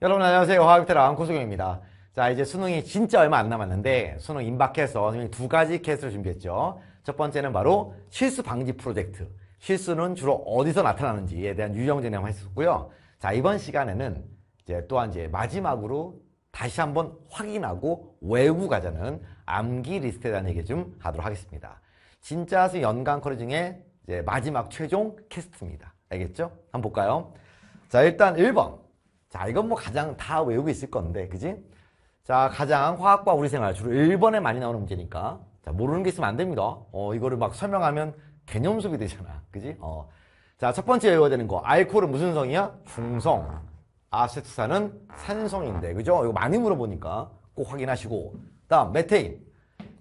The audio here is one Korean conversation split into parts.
여러분 안녕하세요. 화학테라 운코수경입니다자 이제 수능이 진짜 얼마 안 남았는데 수능 임박해서 두 가지 케이스를 준비했죠. 첫 번째는 바로 실수 방지 프로젝트. 실수는 주로 어디서 나타나는지에 대한 유형 개념을 했었고요. 자 이번 시간에는 이제 또 한 이제 마지막으로 다시 한번 확인하고 외우 가자는 암기 리스트에 대한 얘기 좀 하도록 하겠습니다. 진짜 수 연간 커리 중에 이제 마지막 최종 캐스트입니다. 알겠죠? 한번 볼까요? 자 일단 1번 자, 이건 뭐 가장 다 외우고 있을 건데, 그지? 자, 가장 화학과 우리 생활, 주로 1번에 많이 나오는 문제니까. 자, 모르는 게 있으면 안 됩니다. 어, 이거를 막 설명하면 개념 수업이 되잖아. 그지? 어. 자, 첫 번째 외워야 되는 거. 알코올은 무슨 성이야? 중성. 아세트산은 산성인데, 그죠? 이거 많이 물어보니까 꼭 확인하시고. 다음, 메테인.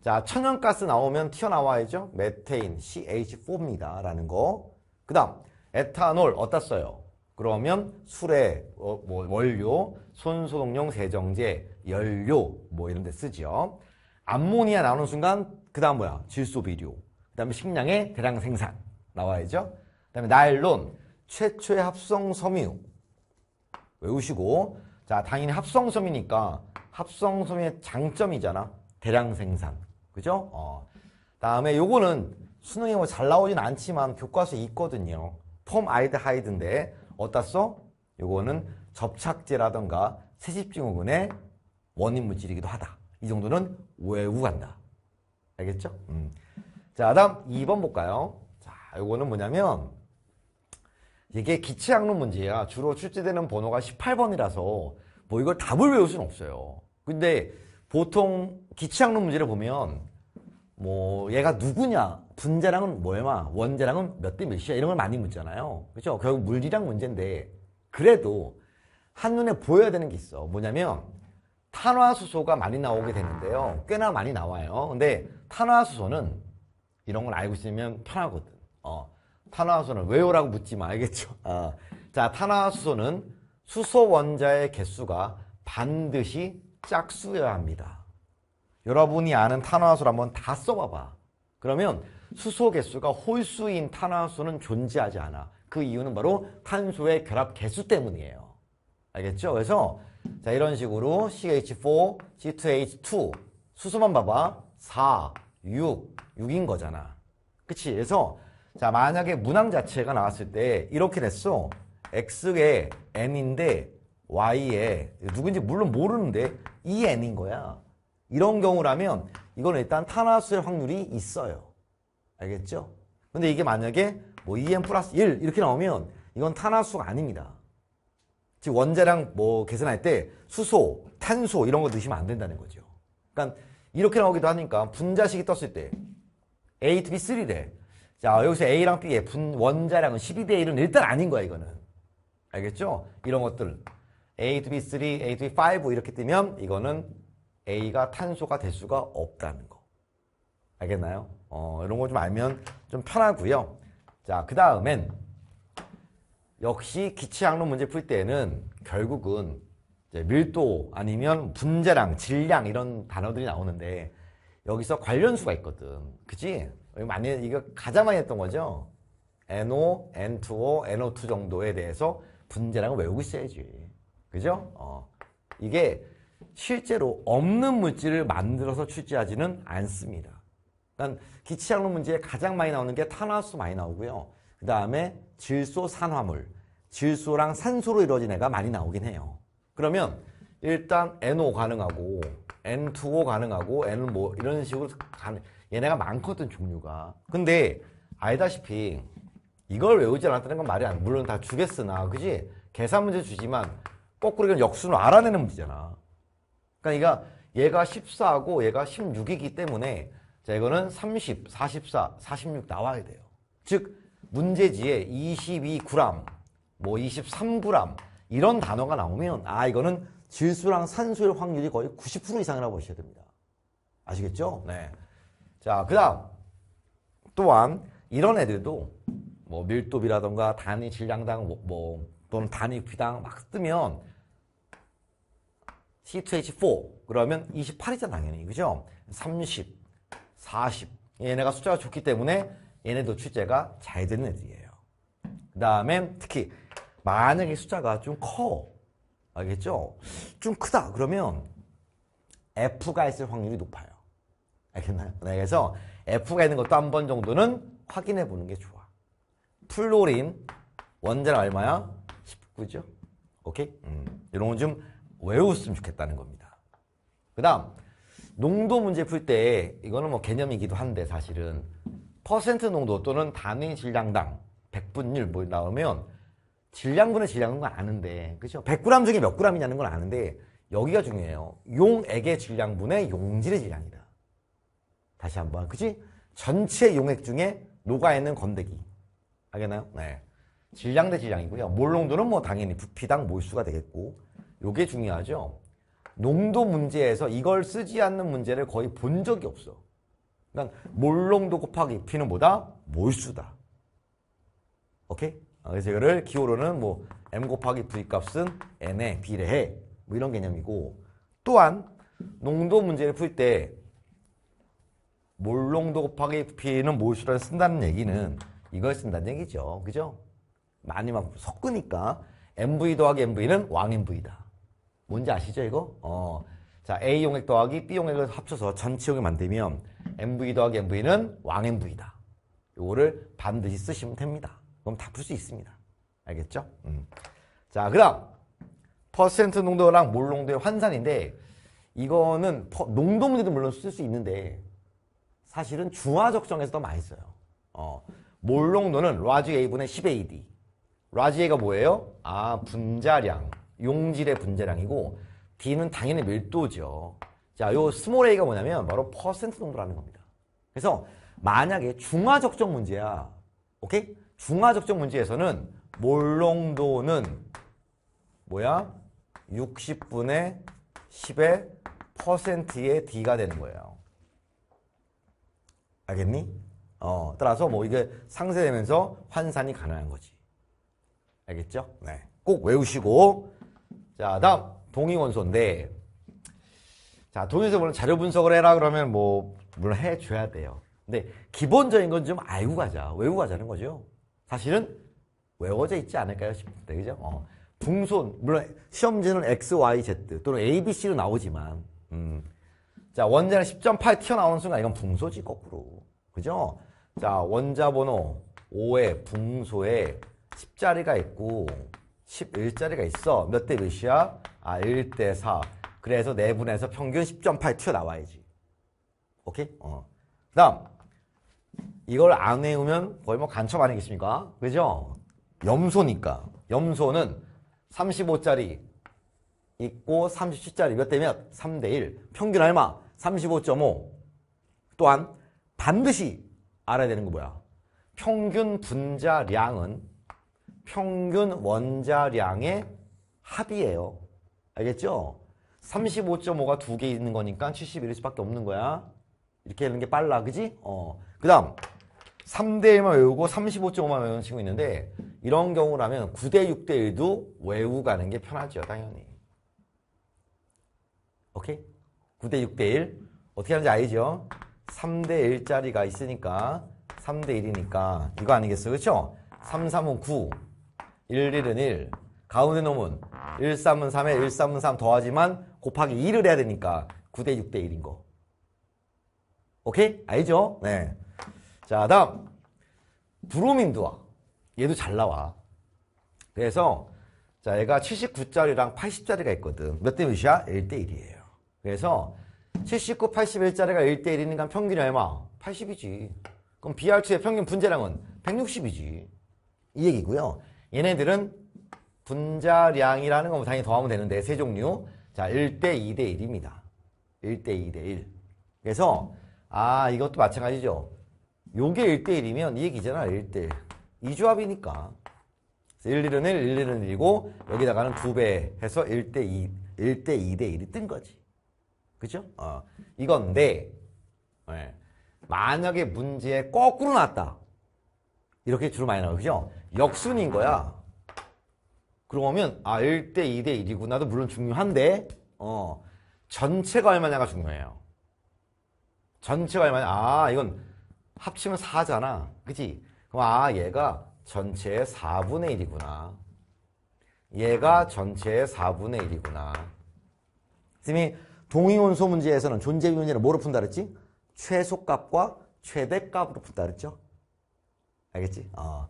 자, 천연가스 나오면 튀어나와야죠? 메테인, CH4입니다. 라는 거. 그 다음, 에탄올, 어떻어요 그러면 수레, 어, 뭐 원료, 손소독용 세정제, 연료 뭐 이런 데 쓰죠. 암모니아 나오는 순간 그 다음 뭐야? 질소 비료. 그 다음에 식량의 대량 생산 나와야죠. 그 다음에 나일론, 최초의 합성 섬유 외우시고 자 당연히 합성 섬유니까 합성 섬유의 장점이잖아. 대량 생산. 그죠? 어. 다음에 요거는 수능에 뭐 잘 나오진 않지만 교과서에 있거든요. 폼 아이드 하이드인데 어디다 써? 요거는 접착제라던가 세집증후군의 원인 물질이기도 하다. 이 정도는 외우 간다. 알겠죠? 음. 자, 다음 2번 볼까요? 자, 요거는 뭐냐면 이게 기체학론 문제야. 주로 출제되는 번호가 18번이라서 뭐 이걸 답을 외울 수는 없어요. 근데 보통 기체학론 문제를 보면 뭐 얘가 누구냐 분자랑은 뭐야 원자랑은몇 대 몇이야 이런 걸 많이 묻잖아요 그렇죠 결국 물리량 문제인데 그래도 한눈에 보여야 되는 게 있어 뭐냐면 탄화수소가 많이 나오게 되는데요 꽤나 많이 나와요 근데 탄화수소는 이런 걸 알고 있으면 편하거든 어, 탄화수소는 왜요라고 묻지 마 알겠죠 어. 자 탄화수소는 수소 원자의 개수가 반드시 짝수여야 합니다 여러분이 아는 탄화수를 한번 다 써봐봐. 그러면 수소 개수가 홀수인 탄화수는 존재하지 않아. 그 이유는 바로 탄소의 결합 개수 때문이에요. 알겠죠? 그래서 자 이런 식으로 CH4, C2H2 수소만 봐봐. 4, 6, 6인 거잖아. 그치? 그래서 자 만약에 문항 자체가 나왔을 때 이렇게 됐어. X의 N인데 Y의 누군지 물론 모르는데 EN인 거야. 이런 경우라면 이건 일단 탄화수의 확률이 있어요. 알겠죠? 근데 이게 만약에 뭐 2n e 플러스 1 이렇게 나오면 이건 탄화수가 아닙니다. 즉 원자량 뭐 계산할 때 수소, 탄소 이런 거 넣으시면 안 된다는 거죠. 그러니까 이렇게 나오기도 하니까 분자식이 떴을 때 A to B3래. 자 여기서 A랑 B의 분, 원자량은 12대 1은 일단 아닌 거야 이거는. 알겠죠? 이런 것들. A to B3, A to B5 뭐 이렇게 뜨면 이거는 A가 탄소가 될 수가 없다는 거. 알겠나요? 어, 이런 거 좀 알면 좀 편하고요. 자, 그 다음엔 역시 기체항론 문제 풀 때는 결국은 밀도 아니면 분자량, 질량 이런 단어들이 나오는데 여기서 관련수가 있거든. 그치? 많이 이거 가장 많이 했던 거죠. NO, N2O, NO2 정도에 대해서 분자량을 외우고 있어야지. 그죠? 어. 이게 실제로 없는 물질을 만들어서 출제하지는 않습니다. 그러니까 기치양론 문제에 가장 많이 나오는 게 탄화수 많이 나오고요. 그 다음에 질소 산화물, 질소랑 산소로 이루어진 애가 많이 나오긴 해요. 그러면 일단 NO 가능하고 N2O 가능하고 N 뭐 이런 식으로 가능. 얘네가 많거든 종류가. 근데 알다시피 이걸 외우지 않았다는 건 말이 안 물론 다 주겠으나 그지 계산 문제 주지만 거꾸로 이건 역수는 알아내는 문제잖아. 그러니까 얘가 14하고 얘가 16이기 때문에 자 이거는 30, 44, 46 나와야 돼요. 즉 문제지에 22g, 뭐 23g 이런 단어가 나오면 아 이거는 질수랑산수일 확률이 거의 90% 이상이라고 보셔야 됩니다. 아시겠죠? 네. 자, 그 다음 또한 이런 애들도 뭐 밀도비라던가 단위 질량당 뭐, 뭐 또는 단위 비당 막 뜨면 C2H4 그러면 28이잖아 당연히 그죠? 30, 40 얘네가 숫자가 좋기 때문에 얘네도 출제가 잘 되는 애들이에요 그 다음에 특히 만약에 숫자가 좀 커 알겠죠? 좀 크다 그러면 F가 있을 확률이 높아요 알겠나요? 네, 그래서 F가 있는 것도 한 번 정도는 확인해 보는 게 좋아 플로린 원자는 얼마야? 19죠? 오케이? 음, 이런 건좀 외웠으면 좋겠다는 겁니다. 그 다음 농도 문제 풀 때 이거는 뭐 개념이기도 한데 사실은 퍼센트 농도 또는 단위 질량당 백분율 뭐 나오면 질량분의 질량은 아는데 그죠? 100g 중에 몇 g이냐는 건 아는데 여기가 중요해요. 용액의 질량분의 용질의 질량이다. 다시 한번 그치? 전체 용액 중에 녹아있는 건더기 알겠나요? 네. 질량 대 질량이고요. 몰 농도는 뭐 당연히 부피당 몰수가 되겠고 요게 중요하죠. 농도 문제에서 이걸 쓰지 않는 문제를 거의 본 적이 없어. 그러니까 몰농도 곱하기 P는 뭐다? 몰수다. 오케이? 아, 그래서 이거를 기호로는 뭐 M 곱하기 V 값은 N에 비례해. 뭐 이런 개념이고 또한 농도 문제를 풀 때 몰농도 곱하기 P는 몰수를 쓴다는 얘기는 이걸 쓴다는 얘기죠. 그죠? 많이 막 섞으니까 MV 더하기 MV는 왕 MV다. 뭔지 아시죠 이거? 어. 자 A 용액 더하기 B 용액을 합쳐서 전체 용액 만들면 MV 더하기 MV는 왕 MV다. 이거를 반드시 쓰시면 됩니다. 그럼 다 풀 수 있습니다. 알겠죠? 음. 자 그럼 퍼센트 농도랑 몰 농도의 환산인데 이거는 퍼, 농도 문제도 물론 쓸 수 있는데 사실은 중화 적정에서 더 많이 써요. 어, 몰 농도는 라지 A분의 10AD. 라지 A가 뭐예요? 아 분자량. 용질의 분자량이고 D는 당연히 밀도죠. 자, 요 스몰 A가 뭐냐면 바로 퍼센트 농도라는 겁니다. 그래서 만약에 중화 적정 문제야. 오케이? 중화 적정 문제에서는 몰 농도는 뭐야? 60분의 10의 퍼센트의 D가 되는 거예요. 알겠니? 어, 따라서 뭐 이게 상쇄되면서 환산이 가능한 거지. 알겠죠? 네. 꼭 외우시고 자, 다음 동의원소인데 자, 동의원소 물론 자료 분석을 해라 그러면 뭐 물론 해줘야 돼요. 근데 기본적인 건 좀 알고 가자, 외우고 가자는 거죠. 사실은 외워져 있지 않을까요 싶은데 그죠? 어. 붕손 물론 시험지는 X, Y, Z 또는 A, B, C로 나오지만 음. 자 원자는 10.8 튀어나오는 순간 이건 붕소지 거꾸로 그죠? 자 원자 번호 5의 붕소에 10자리가 있고 11자리가 있어. 몇 대 몇이야? 아, 1 대 4. 그래서 4분에서 평균 10.8 튀어나와야지. 오케이? 어. 그 다음, 이걸 안 외우면 거의 뭐 간첩 아니겠습니까? 그죠? 염소니까. 염소는 35짜리 있고 37짜리 몇 대 몇? 3 대 1. 평균 얼마? 35.5. 또한 반드시 알아야 되는 거 뭐야? 평균 분자량은 평균 원자량의 합이에요. 알겠죠? 35.5가 두 개 있는 거니까 71일 수밖에 없는 거야. 이렇게 하는 게 빨라, 그지? 어. 그 다음, 3대1만 외우고 35.5만 외우는 친구 있는데, 이런 경우라면 9대 6대1도 외우 가는 게 편하죠, 당연히. 오케이? 9대 6대1. 어떻게 하는지 알죠? 3대 1짜리가 있으니까, 3대 1이니까, 이거 아니겠어요? 그렇죠 3, 3, 5, 9. 1, 1은 1 가운데 놈은 1, 3은 3에 1, 3은 3 더하지만 곱하기 2를 해야 되니까 9대 6대 1인 거 오케이? 알죠? 네. 자 다음 브로민도와 얘도 잘 나와 그래서 자 얘가 79짜리랑 80짜리가 있거든 몇 대 몇이야? 1대 1이에요 그래서 79, 81짜리가 1대 1이니까 평균이 얼마? 80이지 그럼 BR2의 평균 분재량은 160이지 이 얘기고요 얘네들은 분자량이라는 건 당연히 더하면 되는데 세 종류 자 1대 2대 1입니다. 1대 2대 1 그래서 아 이것도 마찬가지죠. 요게 1대 1이면 이 얘기잖아 1대 1 이조합이니까 1, 1은 1, 1, 1은 1이고 여기다가는 2배 해서 1대 2, 1대 2대 1이 뜬 거지. 그죠? 어, 이건데 네. 만약에 문제에 거꾸로 났다. 이렇게 주로 많이 나와요. 그죠? 역순인 거야. 그러면 아 1대 2대 1이구나도 물론 중요한데 어 전체가 얼마냐가 중요해요. 전체가 얼마냐? 아 이건 합치면 4잖아. 그치? 그럼 아 얘가 전체의 4분의 1이구나. 얘가 전체의 4분의 1이구나. 선생님이 동의원소 문제에서는 존재비 문제를 뭐로 푼다 그랬지? 최소값과 최대값으로 푼다 그랬죠? 알겠지? 어.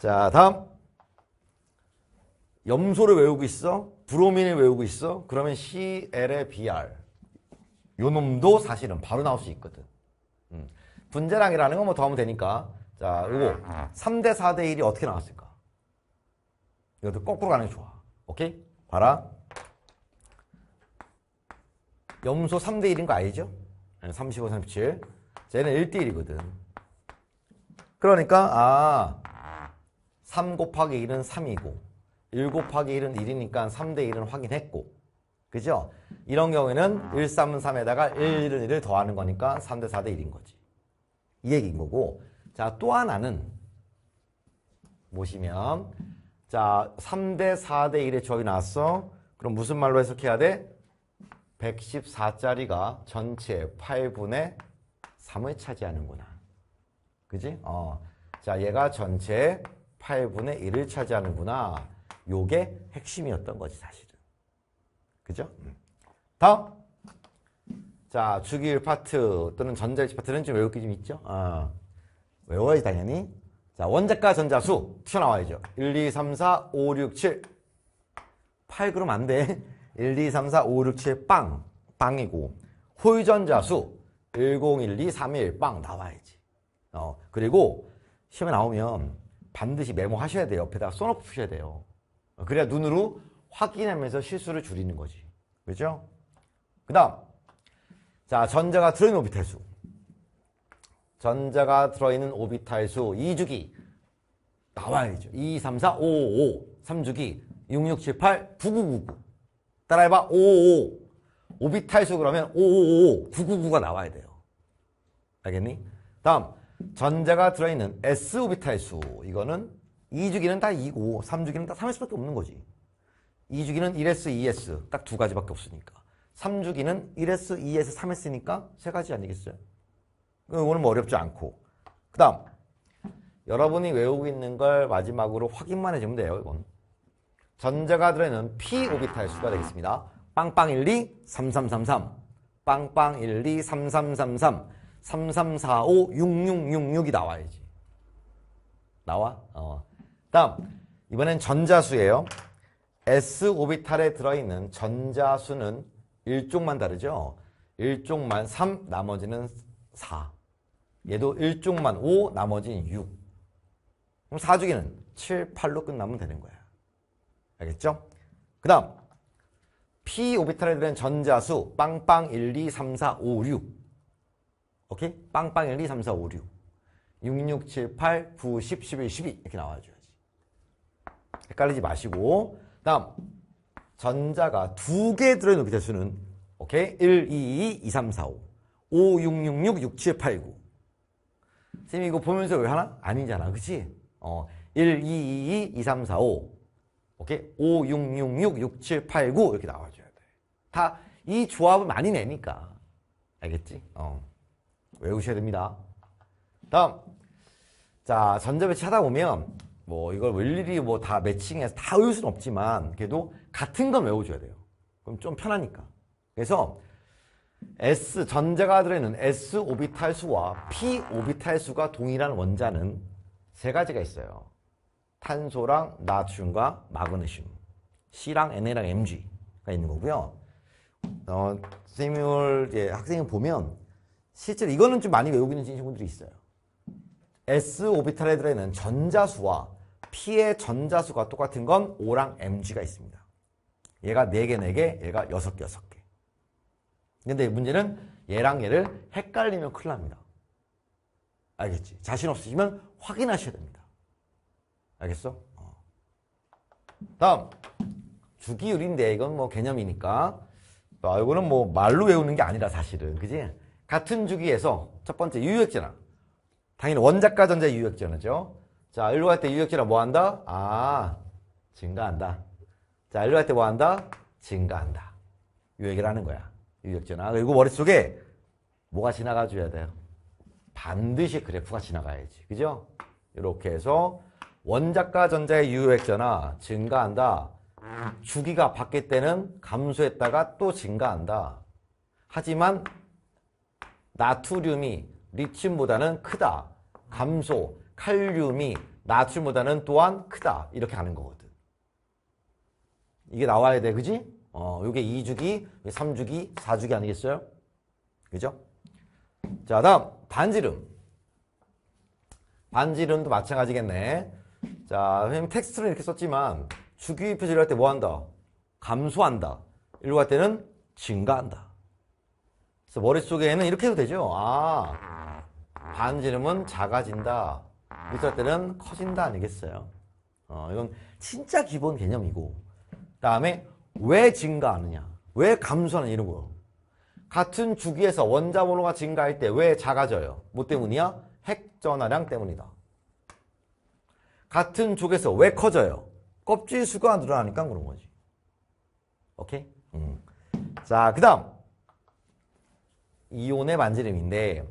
자, 다음. 염소를 외우고 있어? 브로민을 외우고 있어? 그러면 CL의 BR. 요 놈도 사실은 바로 나올 수 있거든. 음. 분자량이라는 건 뭐 더하면 되니까. 자, 요거. 3 대 4대 1이 어떻게 나왔을까? 이것도 거꾸로 가는 게 좋아. 오케이? 봐라. 염소 3대 1인 거 알죠? 35, 37. 쟤는 1대 1이거든. 그러니까 아, 3 곱하기 1은 3이고 1 곱하기 1은 1이니까 3대 1은 확인했고 그죠? 이런 경우에는 1, 3은 3에다가 1, 1은 1을 더하는 거니까 3대 4대 1인 거지. 이 얘기인 거고 자, 또 하나는 보시면 자, 3대 4대 1의 조합이 나왔어. 그럼 무슨 말로 해석해야 돼? 114짜리가 전체 8분의 3을 차지하는구나. 그지? 어. 자, 얘가 전체 8분의 1을 차지하는구나. 요게 핵심이었던 거지, 사실은. 그죠? 다음. 자, 주기율 파트 또는 전자일치 파트는 좀 외울 게 좀 있죠? 어. 외워야지, 당연히. 자, 원자과 전자수 튀어나와야죠. 1, 2, 3, 4, 5, 6, 7. 8 그럼 안 돼. 1, 2, 3, 4, 5, 6, 7 빵. 빵이고. 호유전자수 1 0 1 2 3 1 빵 나와야지. 어, 그리고 시험에 나오면 반드시 메모하셔야 돼요. 옆에다가 써놓고 푸셔야 돼요. 어, 그래야 눈으로 확인하면서 실수를 줄이는 거지. 그죠? 그 다음. 자, 전자가 들어있는 오비탈 수. 전자가 들어있는 오비탈 수 2주기. 나와야죠. 2, 3, 4, 5, 5. 3주기. 6, 6, 7, 8, 9, 9, 9, 9. 따라해봐. 5, 5, 5. 오비탈 수 그러면 5, 5, 5, 9, 9, 9가 나와야 돼요. 알겠니? 다음. 전자가 들어있는 S 오비탈 수 이거는 2주기는 다 2고 3주기는 다 3S밖에 없는 거지 2주기는 1S, 2S 딱 두 가지밖에 없으니까 3주기는 1S, 2S, 3S니까 세 가지 아니겠어요? 이거는 뭐 어렵지 않고 그 다음 여러분이 외우고 있는 걸 마지막으로 확인만 해주면 돼요 이건 전자가 들어있는 P 오비탈 수가 되겠습니다 빵빵 1, 2, 3, 3, 3, 3 빵빵 1, 2, 3, 3, 3, 3 3345 6666이 나와야지. 나와? 어. 다음 이번엔 전자수예요. S 오비탈에 들어있는 전자수는 1쪽만 다르죠. 1쪽만 3 나머지는 4 얘도 1쪽만 5 나머지는 6 그럼 4주기는 7, 8로 끝나면 되는 거야 알겠죠? 그 다음 P 오비탈에 들어있는 전자수 빵빵 1, 2, 3, 4, 5, 6 오케이? 빵빵 1, 2, 3, 4, 5, 6 6, 6, 7, 8, 9, 10, 11, 12 이렇게 나와줘야지 헷갈리지 마시고 다음 전자가 두 개 들어있는 개수는 그 오케이? 1, 2, 2, 2, 3, 4, 5 5, 6, 6, 6, 6, 7, 8, 9 선생님 이거 보면서 왜 하나? 아니잖아 그치? 어, 1, 2, 2, 2, 2, 3, 4, 5 오케이? 5, 6, 6, 6, 6, 7, 8, 9 이렇게 나와줘야 돼다 이 조합을 많이 내니까 알겠지? 어. 외우셔야 됩니다. 다음. 자, 전자배치 하다 보면 뭐 이걸 뭐 일일이 뭐다 매칭해서 다 외울 수는 없지만 그래도 같은 건 외워줘야 돼요. 그럼 좀 편하니까. 그래서 S 전자가 들어있는 S 오비탈 수와 P 오비탈 수가 동일한 원자는 세 가지가 있어요. 탄소랑 나트륨과 마그네슘, C랑 n a 랑 Mg가 있는 거고요. 어, 선생님 이제 학생이 보면 실제로 이거는 좀 많이 외우기는 지신 분들이 있어요. S 오비탈에 들어있는 전자수와 P의 전자수가 똑같은 건 O랑 Mg가 있습니다. 얘가 4개, 4개, 얘가 6개, 6개. 근데 문제는 얘랑 얘를 헷갈리면 큰일 납니다. 알겠지? 자신 없으시면 확인하셔야 됩니다. 알겠어? 어. 다음. 주기율인데 이건 뭐 개념이니까. 아, 이거는 뭐 말로 외우는 게 아니라 사실은. 그지? 같은 주기에서 첫 번째 유역전환 당연히 원자가 전자의 유역전환이죠자 일로 갈 때유역전환 뭐한다? 아 증가한다 자 일로 갈 때 뭐한다? 증가한다 유역액을 하는 거야 유효전환 아, 그리고 머릿속에 뭐가 지나가줘야 돼요? 반드시 그래프가 지나가야지 그죠? 이렇게 해서 원자가 전자의 유역전환 증가한다 주기가 바뀔 때는 감소했다가 또 증가한다 하지만 나트륨이 리튬보다는 크다. 감소, 칼륨이 나트륨보다는 또한 크다. 이렇게 가는 거거든. 이게 나와야 돼. 그지? 어, 요게 2주기, 3주기, 4주기 아니겠어요? 그죠? 자, 다음 반지름. 반지름도 마찬가지겠네. 자, 선생님 텍스트는 이렇게 썼지만 주기 표시를 할 때 뭐 한다? 감소한다. 일로 갈 때는 증가한다. 그래서 머릿속에는 이렇게 해도 되죠. 아, 반지름은 작아진다. 밑살 때는 커진다 아니겠어요? 어, 이건 진짜 기본 개념이고 그 다음에 왜 증가하느냐 왜 감소하느냐 이런 거요 같은 주기에서 원자 번호가 증가할 때 왜 작아져요? 뭐 때문이야? 핵전화량 때문이다 같은 쪽에서 왜 커져요? 껍질 수가 늘어나니까 그런 거지 오케이? 음. 자그 다음 이온의 만지름인데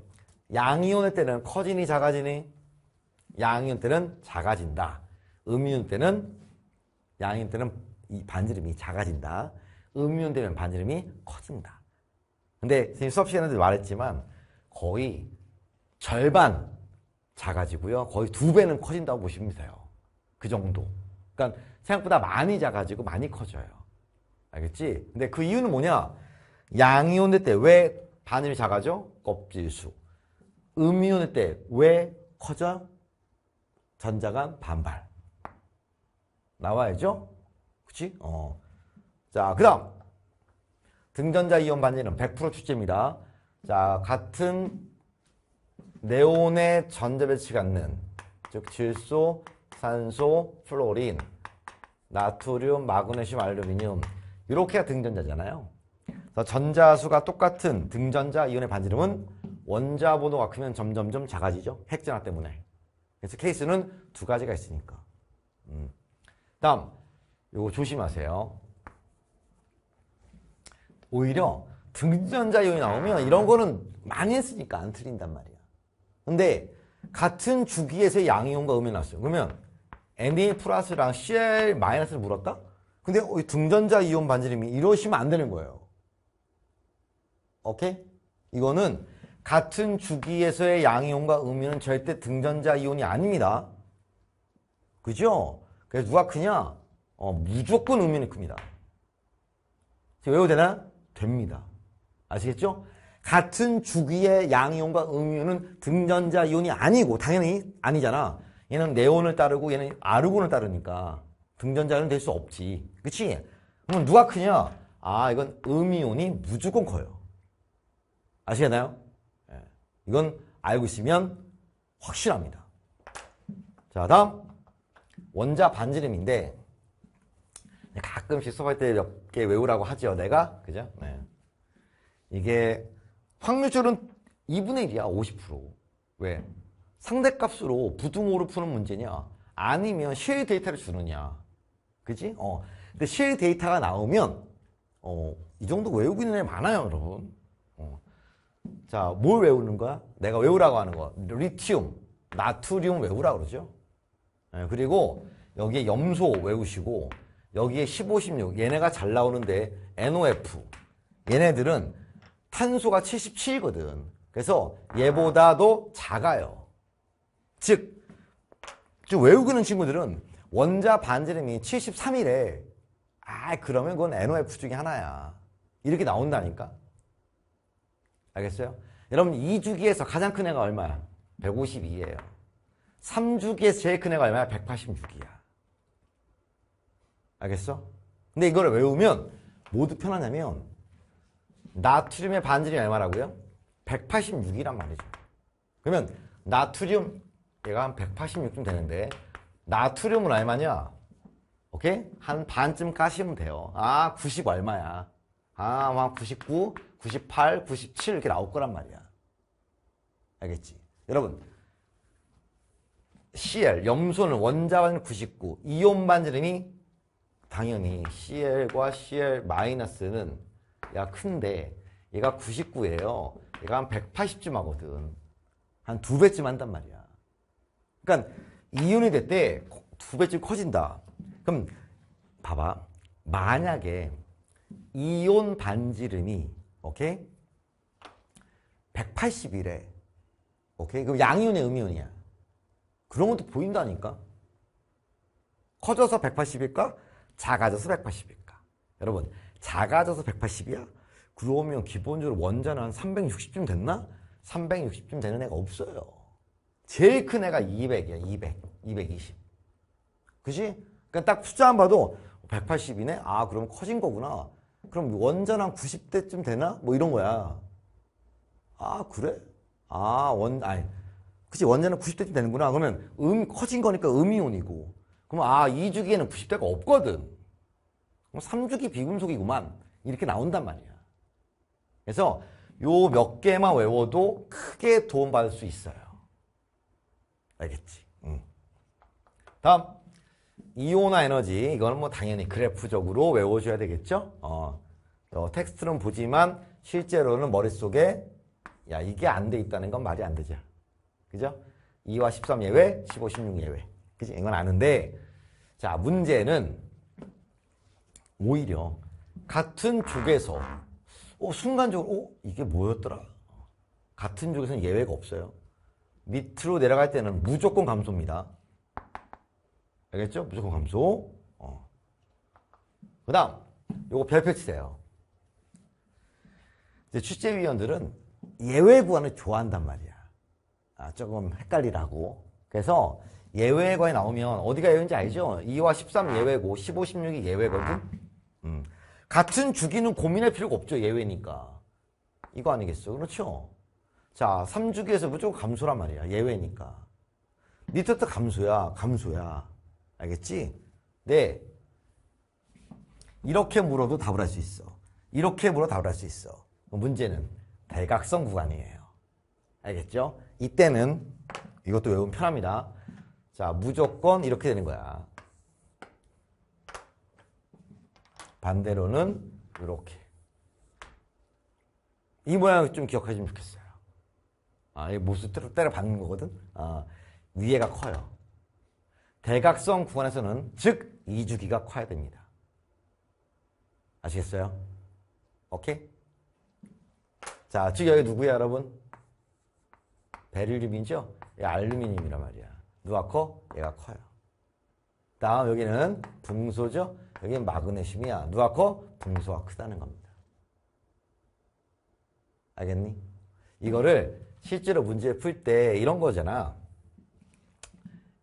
양이온의 때는 커지니 작아지니? 양이온 때는 작아진다. 음이온 때는 양이온 때는 이 반지름이 작아진다. 음이온 되면 반지름이 커진다. 근데 선생님 수업 시간에도 말했지만 거의 절반 작아지고요. 거의 두 배는 커진다고 보시면 돼요. 그 정도. 그러니까 생각보다 많이 작아지고 많이 커져요. 알겠지? 근데 그 이유는 뭐냐? 양이온 때왜 반음이 작아져? 껍질수. 음이온일 때 왜 커져? 전자간 반발. 나와야죠? 그치? 어. 자, 그 다음. 등전자 이온 반지는 100% 출제입니다. 자, 같은 네온의 전자 배치가 있는 즉 질소, 산소, 플로린, 나트륨, 마그네슘, 알루미늄 이렇게 등전자잖아요. 전자수가 똑같은 등전자 이온의 반지름은 원자 번호가 크면 점점점 작아지죠. 핵전화 때문에. 그래서 케이스는 두 가지가 있으니까. 음. 다음, 이거 조심하세요. 오히려 등전자 이온이 나오면 이런 거는 많이 했으니까 안 틀린단 말이야. 근데 같은 주기에서의 양이온과 음이 나왔어요. 그러면 Na 플러스랑 Cl 마이너스를 물었다? 근데 어, 등전자 이온 반지름이 이러시면 안 되는 거예요. 오케이? 이거는 같은 주기에서의 양이온과 음이온은 절대 등전자 이온이 아닙니다. 그죠? 그래서 누가 크냐? 어, 무조건 음이온이 큽니다. 외워도 되나? 됩니다. 아시겠죠? 같은 주기의 양이온과 음이온은 등전자 이온이 아니고 당연히 아니잖아. 얘는 네온을 따르고 얘는 아르곤을 따르니까 등전자는 이될수 없지. 그치? 그럼 누가 크냐? 아 이건 음이온이 무조건 커요. 아시겠나요? 예. 이건 알고 있으면 확실합니다. 자, 다음. 원자 반지름인데, 가끔씩 수업할 때 몇 개 외우라고 하죠, 내가? 그죠? 네. 이게, 확률줄은 2분의 1이야, 50%. 왜? 상대값으로 부등호로 푸는 문제냐? 아니면 실 데이터를 주느냐? 그지? 어. 근데 쉐이 데이터가 나오면, 어, 이 정도 외우고 있는 애 많아요, 여러분. 자, 뭘 외우는 거야? 내가 외우라고 하는 거. 리튬, 나트륨 외우라고 그러죠. 네, 그리고 여기에 염소 외우시고 여기에 15, 16 얘네가 잘 나오는데 NOF 얘네들은 탄소가 77이거든. 그래서 얘보다도 작아요. 즉, 즉 외우고는 친구들은 원자 반지름이 73이래. 아 그러면 그건 NOF 중에 하나야. 이렇게 나온다니까. 알겠어요? 여러분 2주기에서 가장 큰 애가 얼마야? 152예요. 3주기에서 제일 큰 애가 얼마야? 186이야. 알겠어? 근데 이걸 외우면 모두 편하냐면 나트륨의 반질이 얼마라고요? 186이란 말이죠. 그러면 나트륨 얘가 한 186쯤 되는데 나트륨은 얼마냐? 오케이? 한 반쯤 까시면 돼요. 아, 90 얼마야. 아, 막 뭐 99? 98, 97 이렇게 나올 거란 말이야. 알겠지? 여러분 CL, 염소는 원자반은 99, 이온 반 이름이 당연히 CL과 CL 마이너스는 야 큰데 얘가 99예요. 얘가 한 180쯤 하거든. 한 두 배쯤 한단 말이야. 그러니까 이온이 될 때 두 배쯤 커진다. 그럼 봐봐. 만약에 이온 반지름이 오케이? 181에 오케이? 그럼 양이온의 음이온이야. 그런 것도 보인다니까? 커져서 180일까? 작아져서 180일까? 여러분, 작아져서 180이야? 그러면 기본적으로 원자는 한 360쯤 됐나? 360쯤 되는 애가 없어요. 제일 큰 애가 200이야, 200. 220. 그지? 그러니까 딱 숫자만 봐도 180이네? 아, 그러면 커진 거구나. 그럼 원전 한 90대쯤 되나? 뭐 이런 거야. 아, 그래? 아, 원, 아니. 그치, 원전은 90대쯤 되는구나. 그러면 음, 커진 거니까 음이온이고. 그럼 아, 2주기에는 90대가 없거든. 그럼 3주기 비금속이구만. 이렇게 나온단 말이야. 그래서 요 몇 개만 외워도 크게 도움받을 수 있어요. 알겠지? 응. 다음. 이온화 에너지 이거는 뭐 당연히 그래프적으로 외워줘야 되겠죠 어, 어 텍스트는 보지만 실제로는 머릿속에 야 이게 안 돼 있다는 건 말이 안 되죠 그죠 2와 13 예외 15, 16 예외 그지 이건 아는데 자 문제는 오히려 같은 쪽에서 어, 순간적으로 어, 이게 뭐였더라 같은 쪽에서는 예외가 없어요 밑으로 내려갈 때는 무조건 감소입니다 알겠죠? 무조건 감소. 어. 그 다음, 요거 별표치세요. 이제 출제위원들은 예외 구간을 좋아한단 말이야. 아, 조금 헷갈리라고. 그래서 예외 구간이 나오면 어디가 예외인지 알죠? 2와 13 예외고 15, 16이 예외거든? 음. 같은 주기는 고민할 필요가 없죠. 예외니까. 이거 아니겠어. 그렇죠? 자, 3주기에서 무조건 감소란 말이야. 예외니까. 리터트 감소야. 감소야. 알겠지? 네. 이렇게 물어도 답을 할 수 있어. 이렇게 물어 답을 할 수 있어. 문제는 대각선 구간이에요. 알겠죠? 이때는 이것도 외우면 편합니다. 자, 무조건 이렇게 되는 거야. 반대로는 이렇게. 이 모양을 좀 기억하시면 좋겠어요. 아, 이 모습 때려, 때려 받는 거거든? 아, 위에가 커요. 대각성 구간에서는 즉 2주기가 커야 됩니다. 아시겠어요? 오케이? 자, 즉 여기 누구야 여러분? 베릴륨이죠? 얘 알루미늄이란 말이야. 누가 커? 얘가 커요. 다음 여기는 붕소죠? 여기는 마그네슘이야. 누가 커? 붕소가 크다는 겁니다. 알겠니? 이거를 실제로 문제 풀 때 이런 거잖아.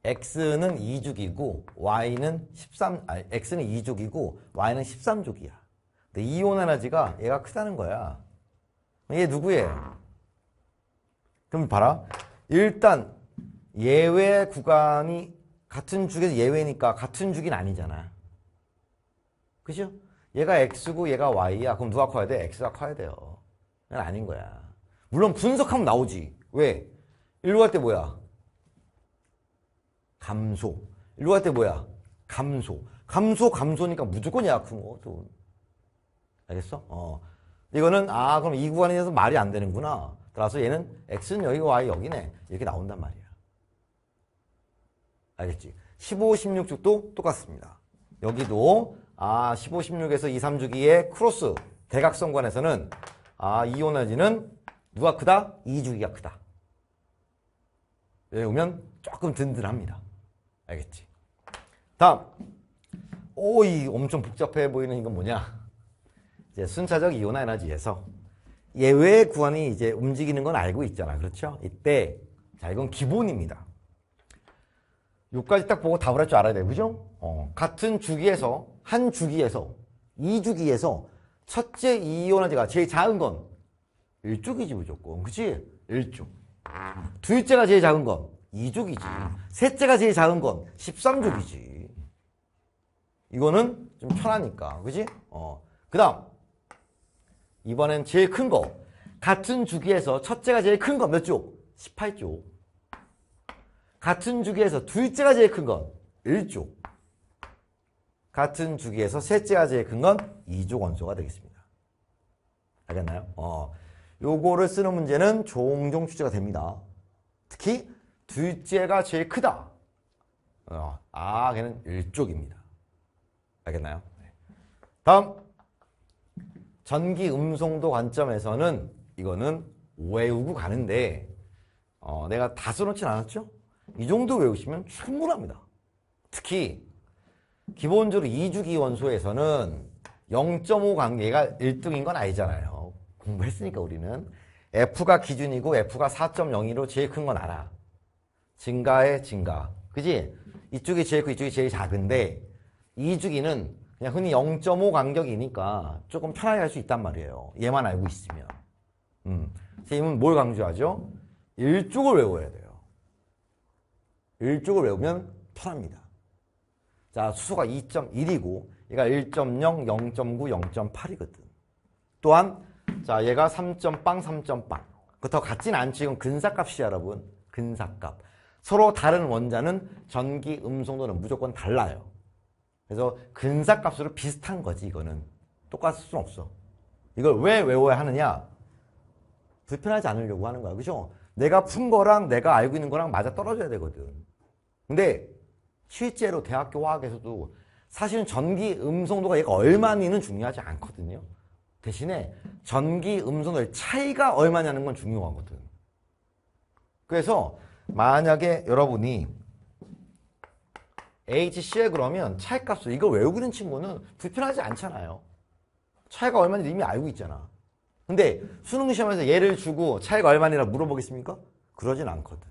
x는 2족이고 y는 13아 x는 2족이고 y는 1 3족이야 근데 이온 에너지가 얘가 크다는 거야. 얘 누구예요? 그럼 봐라. 일단 예외 구간이 같은 주에서 예외니까 같은 주기 아니잖아. 그죠? 얘가 x고 얘가 y야. 그럼 누가 커야 돼? x가 커야 돼요. 그건 아닌 거야. 물론 분석하면 나오지. 왜? 일로 갈 때 뭐야? 감소. 이리 갈때 뭐야? 감소. 감소, 감소니까 무조건 약한 거. 뭐, 또. 알겠어? 어. 이거는, 아, 그럼 이 구간에서 대해 말이 안 되는구나. 따라서 얘는 X는 여기, Y 여기네. 이렇게 나온단 말이야. 알겠지? 15, 16축도 똑같습니다. 여기도, 아, 15, 16에서 2, 3주기의 크로스, 대각선관에서는, 아, 이온화지는 누가 크다? 2주기가 크다. 여기 오면 조금 든든합니다. 알겠지? 다음. 오, 이 엄청 복잡해 보이는 이건 뭐냐? 이제 순차적 이온 에너지에서 예외 구원이 이제 움직이는 건 알고 있잖아. 그렇죠? 이때, 자, 이건 기본입니다. 요까지 딱 보고 답을 할 줄 알아야 돼. 그죠? 어, 같은 주기에서, 한 주기에서, 이 주기에서 첫째 이온화제가 제일 작은 건 일쪽이지 무조건. 그치? 일쪽. 둘째가 제일 작은 건 2족이지. 셋째가 제일 작은 건 13족이지. 이거는 좀 편하니까. 그지? 어. 그 다음. 이번엔 제일 큰 거. 같은 주기에서 첫째가 제일 큰 건 몇 쪽? 18쪽. 같은 주기에서 둘째가 제일 큰 건 1쪽. 같은 주기에서 셋째가 제일 큰 건2족 원소가 되겠습니다. 알겠나요? 어, 요거를 쓰는 문제는 종종 출제가 됩니다. 특히 둘째가 제일 크다. 어, 아, 걔는 일족입니다. 알겠나요? 네. 다음. 전기 음성도 관점에서는 이거는 외우고 가는데 어, 내가 다 써놓진 않았죠? 이 정도 외우시면 충분합니다. 특히 기본적으로 2주기 원소에서는 0.5 관계가 1등인 건 아니잖아요. 공부했으니까 우리는 F가 기준이고 F가 4.02로 제일 큰 건 알아. 증가의 증가. 그지? 이쪽이 제일 크고 이쪽이 제일 작은데 이 주기는 그냥 흔히 0.5 간격이니까 조금 편하게 할 수 있단 말이에요. 얘만 알고 있으면. 음. 선생님은 뭘 강조하죠? 일쪽을 외워야 돼요. 일쪽을 외우면 편합니다. 자, 수소가 2.1이고 얘가 1.0, 0.9, 0.8이거든. 또한 자, 얘가 3 0 3 0 그 더 같진 않죠. 이건 근사값이야, 여러분. 근사값. 서로 다른 원자는 전기 음성도는 무조건 달라요. 그래서 근사값으로 비슷한 거지 이거는. 똑같을 수는 없어. 이걸 왜 외워야 하느냐? 불편하지 않으려고 하는 거야. 그죠? 내가 푼 거랑 내가 알고 있는 거랑 맞아 떨어져야 되거든. 근데 실제로 대학교 화학에서도 사실은 전기 음성도가 얘가 얼마니는 중요하지 않거든요. 대신에 전기 음성도의 차이가 얼마냐는 건 중요하거든. 그래서 만약에 여러분이 HC에 그러면 차의 값을 이거 외우는 친구는 불편하지 않잖아요. 차이가 얼마인지 이미 알고 있잖아. 근데 수능 시험에서 예를 주고 차이가 얼마니라 물어보겠습니까? 그러진 않거든.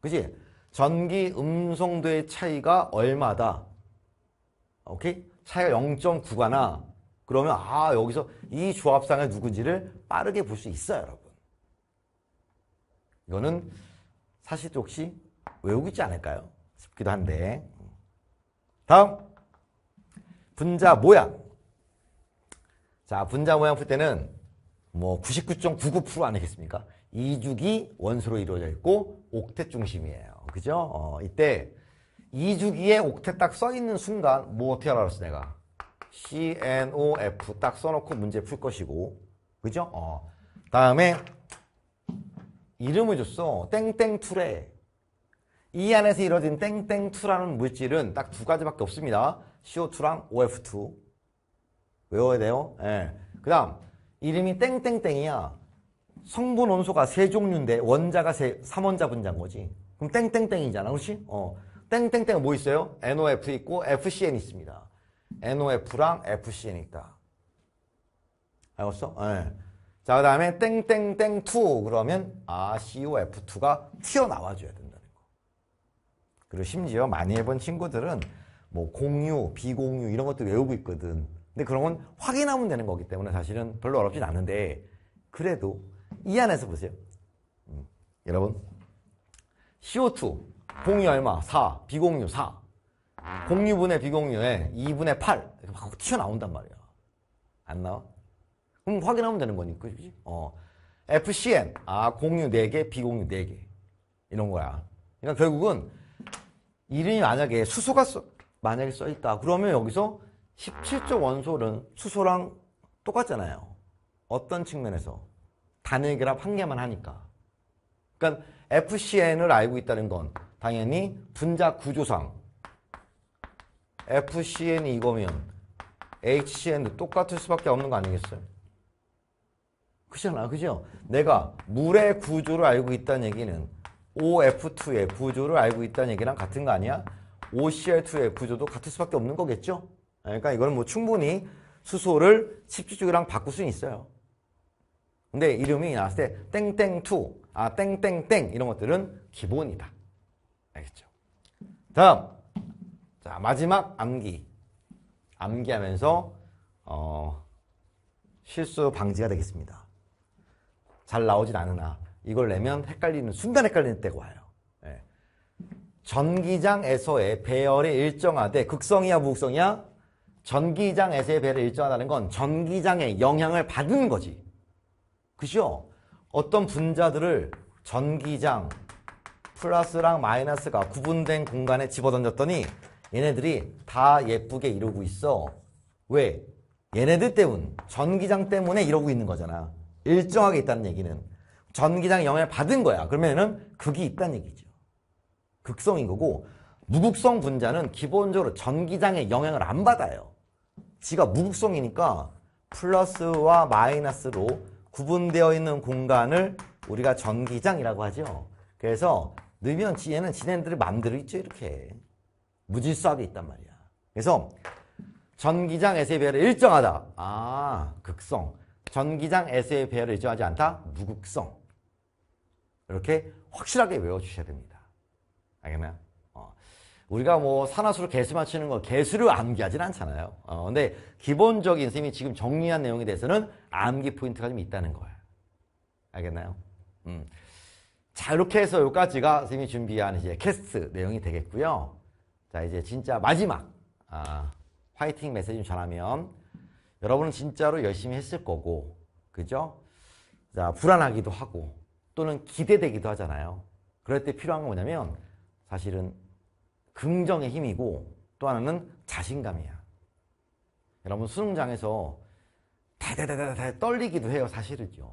그지? 전기 음성도의 차이가 얼마다. 오케이? 차이가 0.9가나 그러면 아 여기서 이 조합상의 누군지를 빠르게 볼 수 있어요 여러분. 이거는 사실 혹시 외우고 있지 않을까요? 싶기도 한데 다음 분자 모양 자 분자 모양 풀 때는 뭐 99.99% 아니겠습니까? 2주기 원소로 이루어져 있고 옥텟 중심이에요. 그죠? 어, 이때 2주기에 옥텟 딱 써있는 순간 뭐 어떻게 알았어 내가? CNOF 딱 써놓고 문제 풀 것이고 그죠? 어, 다음에 이름을 줬어. 땡땡투래. 이 안에서 이루어진 땡땡투라는 물질은 딱 두 가지밖에 없습니다. CO2랑 OF2. 외워야 돼요. 예. 그 다음, 이름이 땡땡땡이야. 성분 원소가 세 종류인데 원자가 세, 3원자 분자인 거지. 그럼 땡땡땡이잖아. 그렇지? 어. 땡땡땡은 뭐 있어요? NOF 있고 FCN 있습니다. NOF랑 FCN 있다. 알겠어? 예. 자, 그 다음에 땡땡땡2 그러면 아, COF2가 튀어나와줘야 된다는 거. 그리고 심지어 많이 해본 친구들은 뭐 공유, 비공유 이런 것도 외우고 있거든. 근데 그런 건 확인하면 되는 거기 때문에 사실은 별로 어렵진 않은데 그래도 이 안에서 보세요. 음, 여러분 CO2 공유 얼마? 4, 비공유 4. 공유분의 비공유에 2분의 8 이렇게 막 튀어나온단 말이야. 안 나와? 그럼 음, 확인하면 되는 거니까, 그지? 어. f c n 아, 공유 4개, 비공유 4개. 이런 거야. 그러니까 결국은 이름이 만약에 수소가 써, 만약에 써 있다. 그러면 여기서 17조 원소는 수소랑 똑같잖아요. 어떤 측면에서? 단일 결합 한 개만 하니까. 그러니까 FCN을 알고 있다는 건 당연히 분자 구조상 FCN이 이거면 HCN도 똑같을 수밖에 없는 거 아니겠어요? 그잖아. 그죠? 내가 물의 구조를 알고 있다는 얘기는 OF2의 구조를 알고 있다는 얘기랑 같은 거 아니야? OCl2의 구조도 같을 수밖에 없는 거겠죠? 그러니까 이거뭐 충분히 수소를 십지축이랑 바꿀 수는 있어요. 근데 이름이 나왔을 때 땡땡2, 아 땡땡땡 이런 것들은 기본이다. 알겠죠? 다음, 자 마지막 암기. 암기하면서 어, 실수 방지가 되겠습니다. 잘 나오진 않으나 이걸 내면 헷갈리는 순간 헷갈리는 때가 와요. 예. 전기장에서의 배열이 일정하되 극성이야 무극성이야? 전기장에서의 배열이 일정하다는 건 전기장의 영향을 받은 거지. 그죠? 어떤 분자들을 전기장 플러스랑 마이너스가 구분된 공간에 집어던졌더니 얘네들이 다 예쁘게 이러고 있어. 왜? 얘네들 때문, 전기장 때문에 이러고 있는 거잖아. 일정하게 있다는 얘기는 전기장 영향을 받은 거야. 그러면은 극이 있다는 얘기죠. 극성인 거고 무극성 분자는 기본적으로 전기장의 영향을 안 받아요. 지가 무극성이니까 플러스와 마이너스로 구분되어 있는 공간을 우리가 전기장이라고 하죠. 그래서 넣으면 지에는 지네들이 마음대로 있죠. 이렇게. 무질서하게 있단 말이야. 그래서 전기장 에세이별은 일정하다. 아, 극성. 전기장 s 서의 배열을 일정하지 않다. 무극성. 이렇게 확실하게 외워주셔야 됩니다. 알겠나요? 어. 우리가 뭐 산화수로 개수 맞추는 거 개수를 암기하진 않잖아요. 어, 근데 기본적인 선생님이 지금 정리한 내용에 대해서는 암기 포인트가 좀 있다는 거예요. 알겠나요? 음. 자 이렇게 해서 여기까지가 선생님이 준비한 이제 캐스트 내용이 되겠고요. 자 이제 진짜 마지막 아, 화이팅 메시지 좀 전하면 여러분은 진짜로 열심히 했을 거고 그죠? 자 불안하기도 하고 또는 기대되기도 하잖아요. 그럴 때 필요한 건 뭐냐면 사실은 긍정의 힘이고 또 하나는 자신감이야. 여러분 수능장에서 대대대대대 떨리기도 해요 사실은요.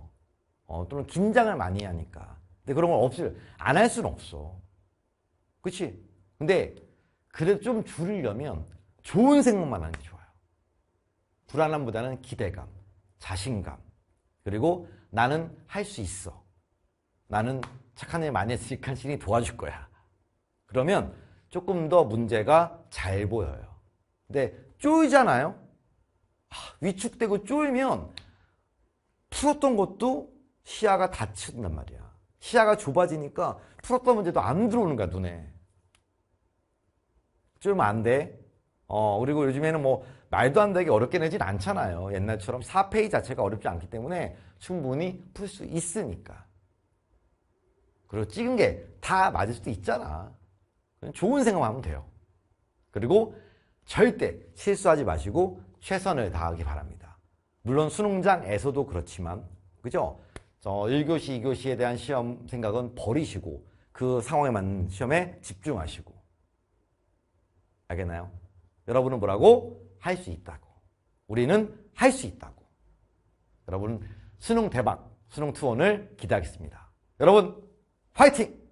어, 또는 긴장을 많이 하니까. 근데 그런 걸 없을 안 할 수는 없어. 그치? 근데 그래도 좀 줄이려면 좋은 생각만 하는 게 좋아. 불안함보다는 기대감, 자신감, 그리고 나는 할 수 있어. 나는 착한 일 많이 했으니까 신이 도와줄 거야. 그러면 조금 더 문제가 잘 보여요. 근데 쪼이잖아요? 아, 위축되고 쪼이면 풀었던 것도 시야가 닫힌단 말이야. 시야가 좁아지니까 풀었던 문제도 안 들어오는 거야, 눈에. 쪼이면안 돼. 어, 그리고 요즘에는 뭐 말도 안 되게 어렵게 내진 않잖아요. 옛날처럼 4페이지 자체가 어렵지 않기 때문에 충분히 풀 수 있으니까. 그리고 찍은 게 다 맞을 수도 있잖아. 좋은 생각만 하면 돼요. 그리고 절대 실수하지 마시고 최선을 다하기 바랍니다. 물론 수능장에서도 그렇지만 그죠? 저 1교시, 2교시에 대한 시험 생각은 버리시고 그 상황에 맞는 시험에 집중하시고 알겠나요? 여러분은 뭐라고? 할수 있다고. 우리는 할 수 있다고. 여러분 수능 대박, 수능 투원을 기대하겠습니다. 여러분 화이팅!